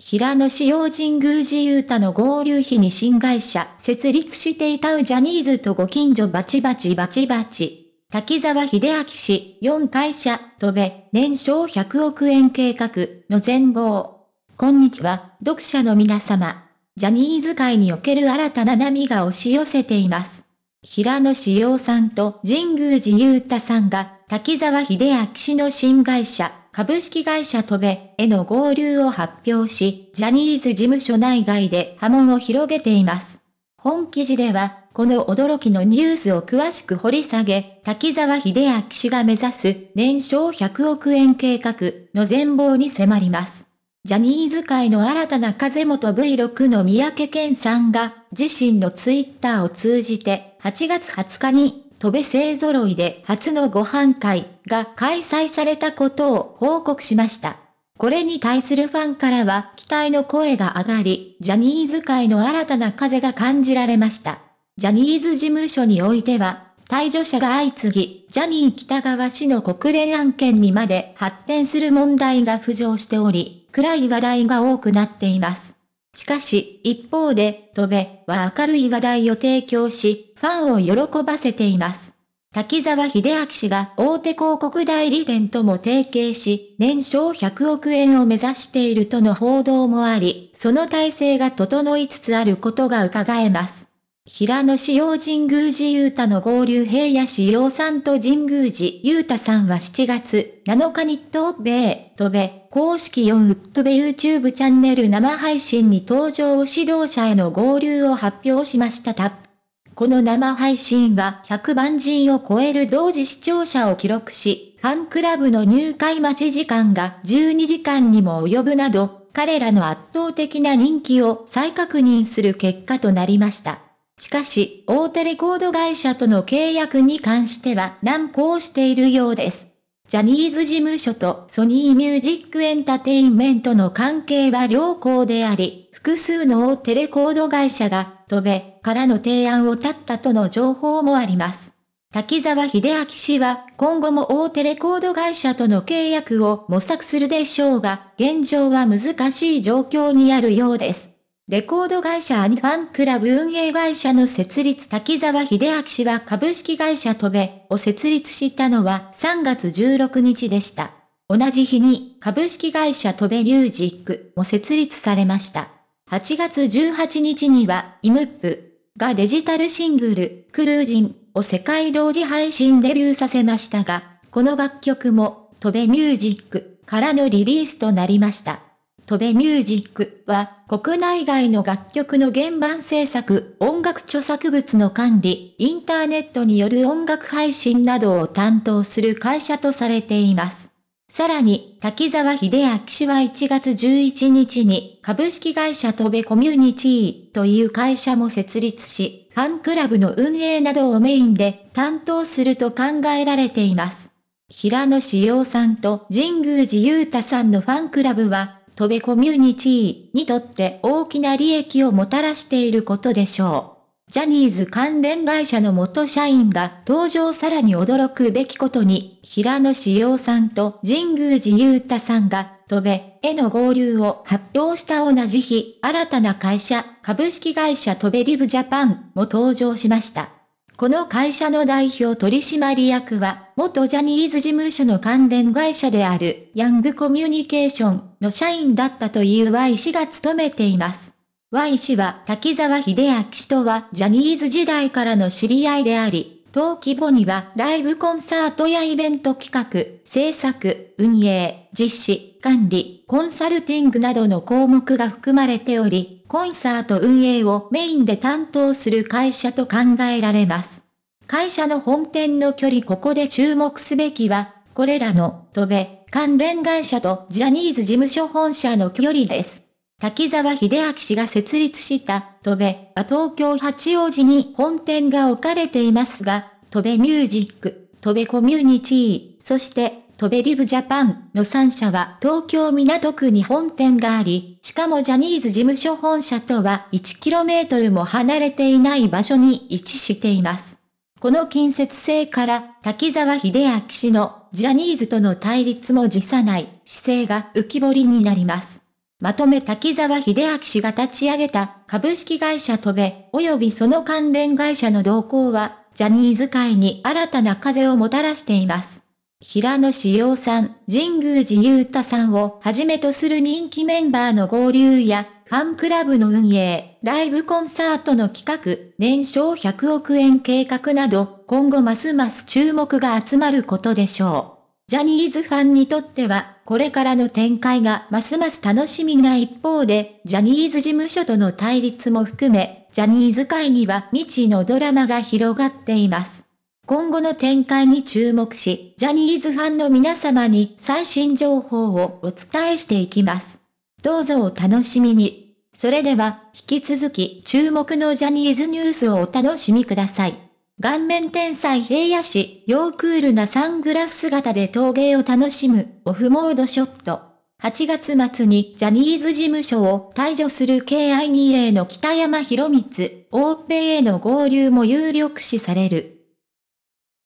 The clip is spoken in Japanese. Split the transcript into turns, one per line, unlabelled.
平野紫耀神宮寺う太の合流費に新会社設立していたうジャニーズとご近所バチバチバチバチ。滝沢秀明氏4会社飛べ年商100億円計画の全貌。こんにちは、読者の皆様。ジャニーズ界における新たな波が押し寄せています。平野紫耀さんと神宮寺う太さんが滝沢秀明氏の新会社株式会社トベへの合流を発表し、ジャニーズ事務所内外で波紋を広げています。本記事では、この驚きのニュースを詳しく掘り下げ、滝沢秀明氏が目指す年商100億円計画の全貌に迫ります。ジャニーズ界の新たな風元 V6 の三宅健さんが自身のツイッターを通じて8月20日に戸部勢揃いで初のご飯会が開催されたことを報告しました。これに対するファンからは期待の声が上がり、ジャニーズ界の新たな風が感じられました。ジャニーズ事務所においては、退場者が相次ぎ、ジャニー北川氏の国連案件にまで発展する問題が浮上しており、暗い話題が多くなっています。しかし、一方で、戸部は明るい話題を提供し、ファンを喜ばせています。滝沢秀明氏が大手広告代理店とも提携し、年商100億円を目指しているとの報道もあり、その体制が整いつつあることが伺えます。平野志陽神宮寺雄太の合流平野志陽さんと神宮寺雄太さんは7月7日に東米、飛米、公式4ウッドベ YouTube チャンネル生配信に登場指導者への合流を発表しました。この生配信は100万人を超える同時視聴者を記録し、ファンクラブの入会待ち時間が12時間にも及ぶなど、彼らの圧倒的な人気を再確認する結果となりました。しかし、大手レコード会社との契約に関しては難航しているようです。ジャニーズ事務所とソニーミュージックエンタテインメントの関係は良好であり、複数の大手レコード会社が、飛べ、からの提案を立ったとの情報もあります。滝沢秀明氏は、今後も大手レコード会社との契約を模索するでしょうが、現状は難しい状況にあるようです。レコード会社アニファンクラブ運営会社の設立滝沢秀明氏は株式会社トベを設立したのは3月16日でした。同じ日に株式会社トベミュージックも設立されました。8月18日には、イムップがデジタルシングル、クルージンを世界同時配信デビューさせましたが、この楽曲も、トベミュージックからのリリースとなりました。トベミュージックは国内外の楽曲の原版制作、音楽著作物の管理、インターネットによる音楽配信などを担当する会社とされています。さらに、滝沢秀明氏は1月11日に株式会社トベコミュニティという会社も設立し、ファンクラブの運営などをメインで担当すると考えられています。平野志陽さんと神宮寺雄太さんのファンクラブは、トベコミュニティにとって大きな利益をもたらしていることでしょう。ジャニーズ関連会社の元社員が登場さらに驚くべきことに、平野志耀さんと神宮寺勇太さんが、飛べ、への合流を発表した同じ日、新たな会社、株式会社戸べリブジャパンも登場しました。この会社の代表取締役は、元ジャニーズ事務所の関連会社である、ヤングコミュニケーションの社員だったという Y 氏が務めています。Y 氏は滝沢秀明氏とはジャニーズ時代からの知り合いであり、登記簿にはライブコンサートやイベント企画、制作、運営、実施、管理、コンサルティングなどの項目が含まれており、コンサート運営をメインで担当する会社と考えられます。会社の本店の距離ここで注目すべきは、これらの、戸部、関連会社とジャニーズ事務所本社の距離です。滝沢秀明氏が設立した戸部は東京八王子に本店が置かれていますが、戸部ミュージック、戸部コミュニティ、そして戸部リブジャパンの3社は東京港区に本店があり、しかもジャニーズ事務所本社とは 1km も離れていない場所に位置しています。この近接性から滝沢秀明氏のジャニーズとの対立も辞さない姿勢が浮き彫りになります。まとめ滝沢秀明氏が立ち上げた株式会社トベ、及びその関連会社の動向は、ジャニーズ界に新たな風をもたらしています。平野志陽さん、神宮寺勇太さんをはじめとする人気メンバーの合流や、ファンクラブの運営、ライブコンサートの企画、年商100億円計画など、今後ますます注目が集まることでしょう。ジャニーズファンにとっては、これからの展開がますます楽しみな一方で、ジャニーズ事務所との対立も含め、ジャニーズ界には未知のドラマが広がっています。今後の展開に注目し、ジャニーズファンの皆様に最新情報をお伝えしていきます。どうぞお楽しみに。それでは、引き続き注目のジャニーズニュースをお楽しみください。顔面天才平野氏、ヨークールなサングラス姿で陶芸を楽しむ、オフモードショット。8月末にジャニーズ事務所を退場する敬愛2例の北山博光、オ欧米への合流も有力視される。